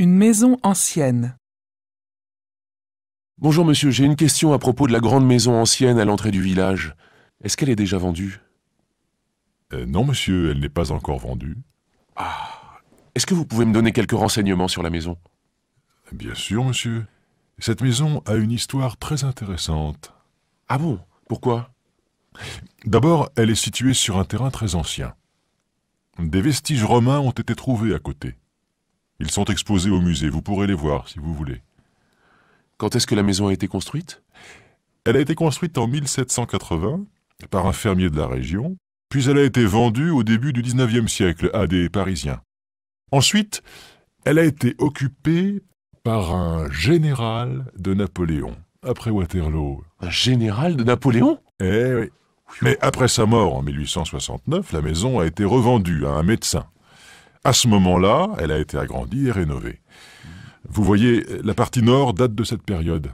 Une maison ancienne. Bonjour monsieur, j'ai une question à propos de la grande maison ancienne à l'entrée du village. Est-ce qu'elle est déjà vendue euh, Non monsieur, elle n'est pas encore vendue. Ah Est-ce que vous pouvez me donner quelques renseignements sur la maison Bien sûr monsieur. Cette maison a une histoire très intéressante. Ah bon Pourquoi D'abord, elle est située sur un terrain très ancien. Des vestiges romains ont été trouvés à côté. Ils sont exposés au musée, vous pourrez les voir si vous voulez. Quand est-ce que la maison a été construite Elle a été construite en 1780 par un fermier de la région, puis elle a été vendue au début du XIXe siècle à des Parisiens. Ensuite, elle a été occupée par un général de Napoléon, après Waterloo. Un général de Napoléon Eh Mais après sa mort en 1869, la maison a été revendue à un médecin. À ce moment-là, elle a été agrandie et rénovée. Vous voyez, la partie nord date de cette période.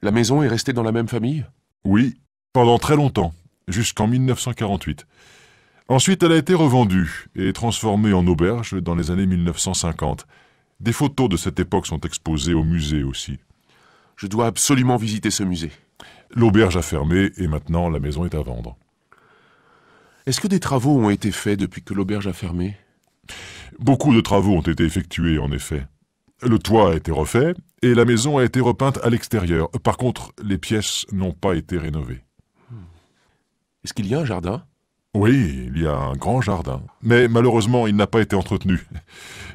La maison est restée dans la même famille Oui, pendant très longtemps, jusqu'en 1948. Ensuite, elle a été revendue et transformée en auberge dans les années 1950. Des photos de cette époque sont exposées au musée aussi. Je dois absolument visiter ce musée. L'auberge a fermé et maintenant la maison est à vendre. Est-ce que des travaux ont été faits depuis que l'auberge a fermé Beaucoup de travaux ont été effectués, en effet. Le toit a été refait et la maison a été repeinte à l'extérieur. Par contre, les pièces n'ont pas été rénovées. Est-ce qu'il y a un jardin Oui, il y a un grand jardin. Mais malheureusement, il n'a pas été entretenu.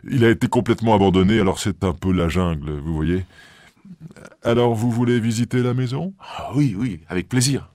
Il a été complètement abandonné, alors c'est un peu la jungle, vous voyez. Alors vous voulez visiter la maison ah Oui, oui, avec plaisir.